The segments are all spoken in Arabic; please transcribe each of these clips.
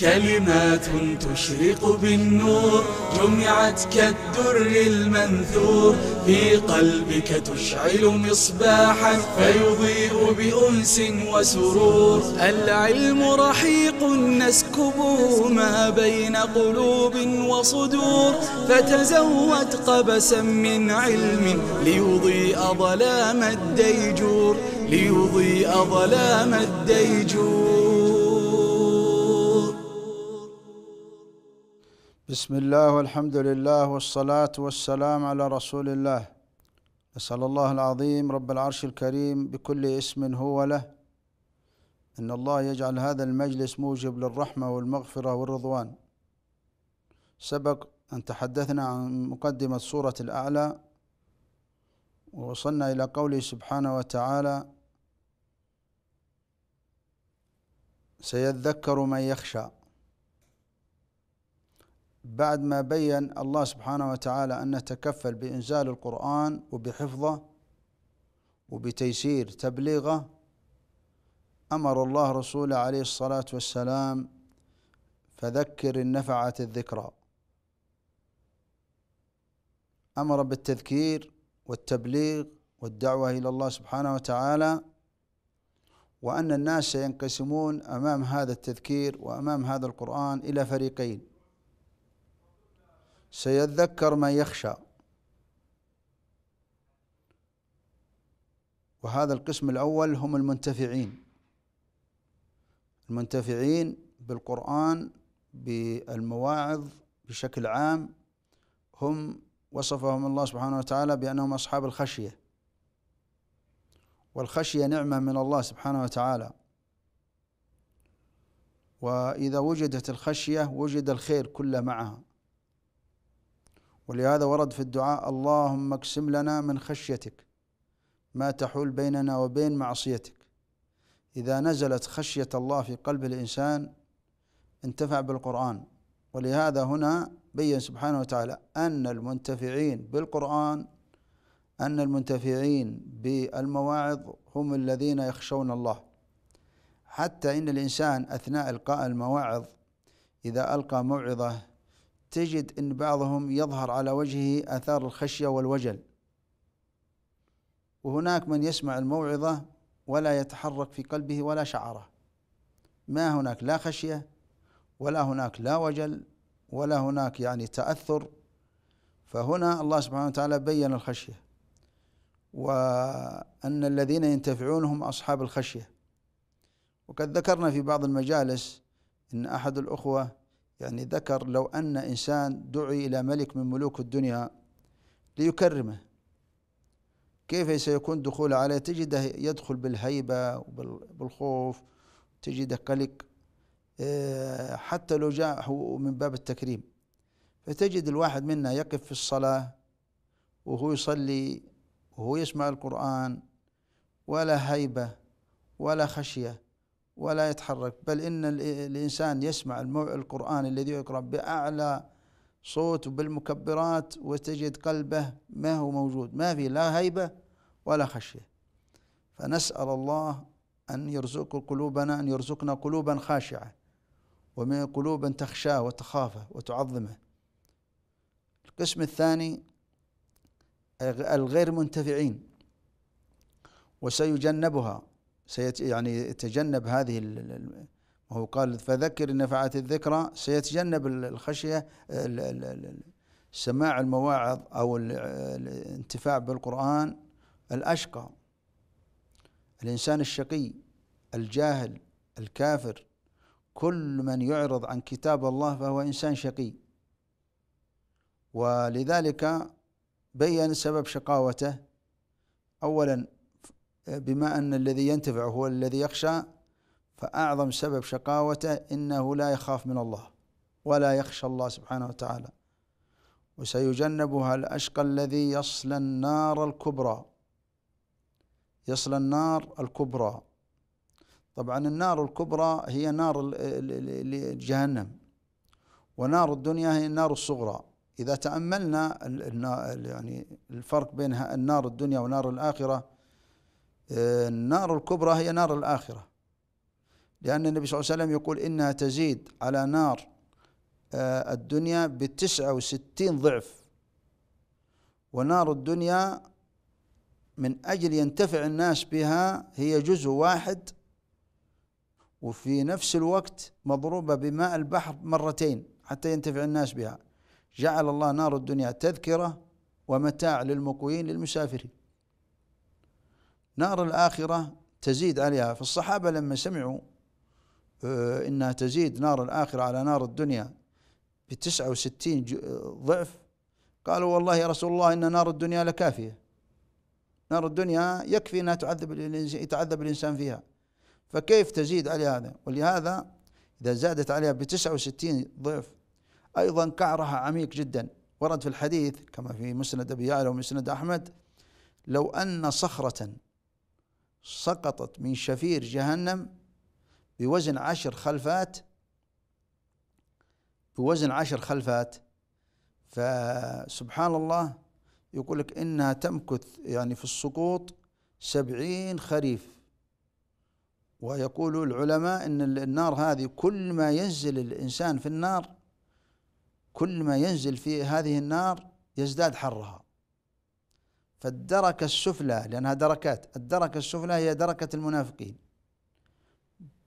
كلمات تشرق بالنور جمعت كالدر المنثور في قلبك تشعل مصباحا فيضيء بأنس وسرور العلم رحيق نسكبه ما بين قلوب وصدور فتزود قبسا من علم ليضيء ظلام الديجور ليضيء ظلام الديجور بسم الله والحمد لله والصلاة والسلام على رسول الله أسأل الله العظيم رب العرش الكريم بكل اسم هو له أن الله يجعل هذا المجلس موجب للرحمة والمغفرة والرضوان سبق أن تحدثنا عن مقدمة سورة الأعلى ووصلنا إلى قوله سبحانه وتعالى سيذكر من يخشى بعد ما بين الله سبحانه وتعالى أن نتكفل بإنزال القرآن وبحفظه وبتيسير تبليغه أمر الله رسوله عليه الصلاة والسلام فذكر إن نفعت الذكرى أمر بالتذكير والتبليغ والدعوة إلى الله سبحانه وتعالى وأن الناس سينقسمون أمام هذا التذكير وأمام هذا القرآن إلى فريقين سيذكر من يخشى وهذا القسم الأول هم المنتفعين المنتفعين بالقرآن بالمواعظ بشكل عام هم وصفهم الله سبحانه وتعالى بأنهم أصحاب الخشية والخشية نعمة من الله سبحانه وتعالى وإذا وجدت الخشية وجد الخير كله معها ولهذا ورد في الدعاء اللهم اقسم لنا من خشيتك ما تحول بيننا وبين معصيتك إذا نزلت خشية الله في قلب الإنسان انتفع بالقرآن ولهذا هنا بين سبحانه وتعالى أن المنتفعين بالقرآن أن المنتفعين بالمواعظ هم الذين يخشون الله حتى إن الإنسان أثناء إلقاء المواعظ إذا ألقى موعظة تجد أن بعضهم يظهر على وجهه آثار الخشية والوجل وهناك من يسمع الموعظة ولا يتحرك في قلبه ولا شعره ما هناك لا خشية ولا هناك لا وجل ولا هناك يعني تأثر فهنا الله سبحانه وتعالى بين الخشية وأن الذين ينتفعون هم أصحاب الخشية وقد ذكرنا في بعض المجالس أن أحد الأخوة يعني ذكر لو أن إنسان دعي إلى ملك من ملوك الدنيا ليكرمه كيف سيكون دخوله عليه تجده يدخل بالهيبة وبالخوف تجده قلق آه، حتى لو جاء من باب التكريم فتجد الواحد منا يقف في الصلاة وهو يصلي وهو يسمع القرآن ولا هيبة ولا خشية ولا يتحرك بل إن الإنسان يسمع القرآن الذي يقرأ بأعلى صوت وبالمكبرات وتجد قلبه ما هو موجود ما في لا هيبة ولا خشية فنسأل الله أن يرزق قلوبنا أن يرزقنا قلوبا خاشعة ومن قلوبا تخشاه وتخافه وتعظمه القسم الثاني الغير منتفعين وسيجنبها سيت يعني يتجنب هذه هو قال فذكر إن نفعت الذكرى سيتجنب الخشية سماع المواعظ أو الانتفاع بالقرآن الأشقى الإنسان الشقي الجاهل الكافر كل من يعرض عن كتاب الله فهو إنسان شقي ولذلك بين سبب شقاوته أولا آه، بما أن الذي ينتفع هو الذي يخشى فأعظم سبب شقاوته إنه لا يخاف من الله ولا يخشى الله سبحانه وتعالى وسيجنبها الأشقى الذي يصلى النار الكبرى يصلى النار الكبرى طبعا النار الكبرى هي نار جهنم ونار الدنيا هي النار الصغرى إذا تأملنا يعني الفرق بين النار الدنيا ونار الآخرة النار الكبرى هي نار الآخرة لأن النبي صلى الله عليه وسلم يقول إنها تزيد على نار آه، الدنيا بتسعة وستين ضعف ونار الدنيا من أجل ينتفع الناس بها هي جزء واحد وفي نفس الوقت مضروبة بماء البحر مرتين حتى ينتفع الناس بها جعل الله نار الدنيا تذكرة ومتاع للمقوين للمسافرين نار الآخرة تزيد عليها فالصحابة لما سمعوا آه، إنها تزيد نار الآخرة على نار الدنيا بتسعة وستين آه، ضعف قالوا والله يا رسول الله إن نار الدنيا لكافية نار الدنيا يكفي أنها تعذب يتعذب الإنسان فيها فكيف تزيد عليها هذا ولهذا إذا زادت عليها بتسعة وستين ضعف أيضا كعرها عميق جدا ورد في الحديث كما في مسند أبي يعلى ومسند أحمد لو أن صخرة سقطت من شفير جهنم بوزن عشر خلفات بوزن عشر خلفات فسبحان الله يقول لك إنها تمكث يعني في السقوط سبعين خريف ويقول العلماء إن النار هذه كل ما ينزل الإنسان في النار كل ما ينزل في هذه النار يزداد حرها فالدركة السفلى لأنها دركات الدركة السفلى هي دركة المنافقين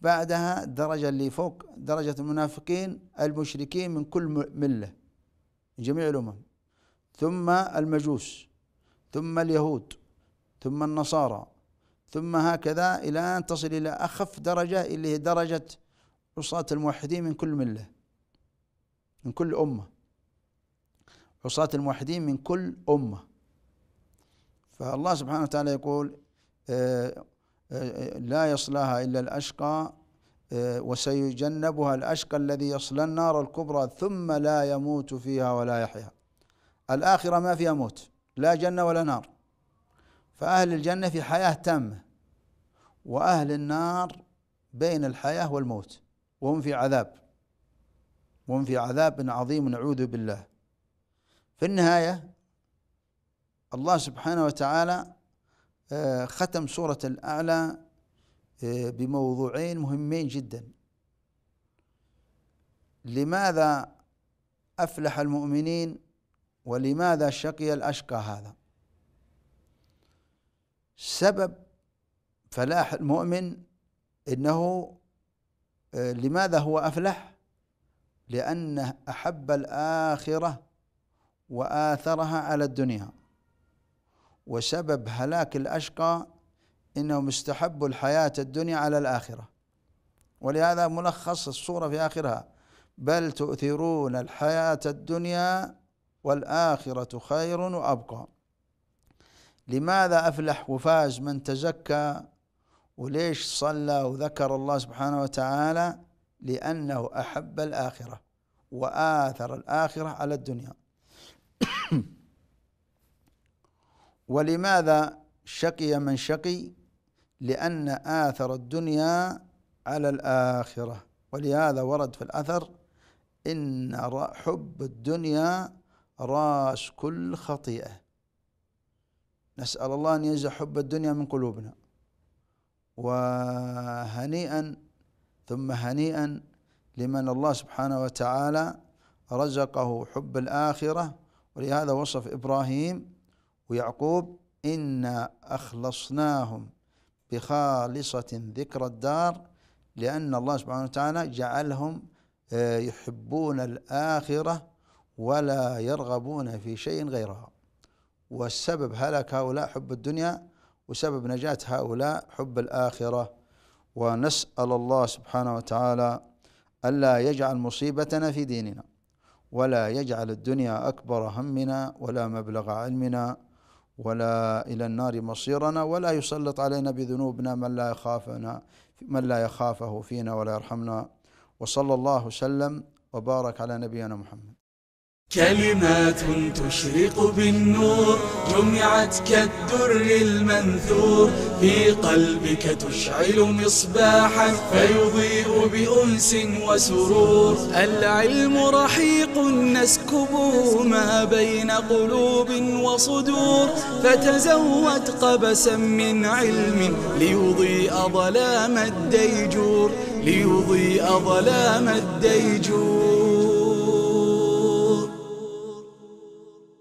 بعدها الدرجة اللي فوق درجة المنافقين المشركين من كل ملة من جميع الأمم ثم المجوس ثم اليهود ثم النصارى ثم هكذا إلى أن تصل إلى أخف درجة اللي هي درجة عصاة الموحدين من كل ملة من كل أمة عصاة الموحدين من كل أمة فالله سبحانه وتعالى يقول آه، آه، آه، لا يصلاها إلا الأشقى وسيجنبها الأشقى الذي يصلى النار الكبرى ثم لا يموت فيها ولا يحيا الآخرة ما فيها موت لا جنة ولا نار فأهل الجنة في حياة تامة وأهل النار بين الحياة والموت وهم في عذاب وهم في عذاب عظيم نعوذ بالله في النهاية الله سبحانه وتعالى آه، ختم سورة الأعلى آه، بموضوعين مهمين جدا لماذا أفلح المؤمنين ولماذا شقي الأشقى هذا سبب فلاح المؤمن إنه آه، لماذا هو أفلح لأنه أحب الآخرة وآثرها على الدنيا وسبب هلاك الأشقى إنهم استحبوا الحياة الدنيا على الآخرة ولهذا ملخص الصورة في آخرها بل تؤثرون الحياة الدنيا والآخرة خير وأبقى لماذا أفلح وفاز من تزكى وليش صلى وذكر الله سبحانه وتعالى لأنه أحب الآخرة وآثر الآخرة على الدنيا ولماذا شقي من شقي لأن آثر الدنيا على الآخرة ولهذا ورد في الأثر إن حب الدنيا راس كل خطيئة نسأل الله أن ينزع حب الدنيا من قلوبنا وهنيئا ثم هنيئا لمن الله سبحانه وتعالى رزقه حب الآخرة ولهذا وصف إبراهيم ويعقوب إنا أخلصناهم بخالصة ذكر الدار لأن الله سبحانه وتعالى جعلهم آه، يحبون الآخرة ولا يرغبون في شيء غيرها والسبب هلك هؤلاء حب الدنيا وسبب نجاة هؤلاء حب الآخرة ونسأل الله سبحانه وتعالى ألا يجعل مصيبتنا في ديننا ولا يجعل الدنيا أكبر همنا ولا مبلغ علمنا ولا إلى النار مصيرنا ولا يسلط علينا بذنوبنا من لا يخافنا من لا يخافه فينا ولا يرحمنا وصلى الله وسلم وبارك على نبينا محمد كلمات تشرق بالنور جمعت كالدر المنثور في قلبك تشعل مصباحا فيضيء بأنس وسرور العلم رحيق نسكبه ما بين قلوب وصدور فتزود قبسا من علم ليضيء ظلام الديجور ليضيء ظلام الديجور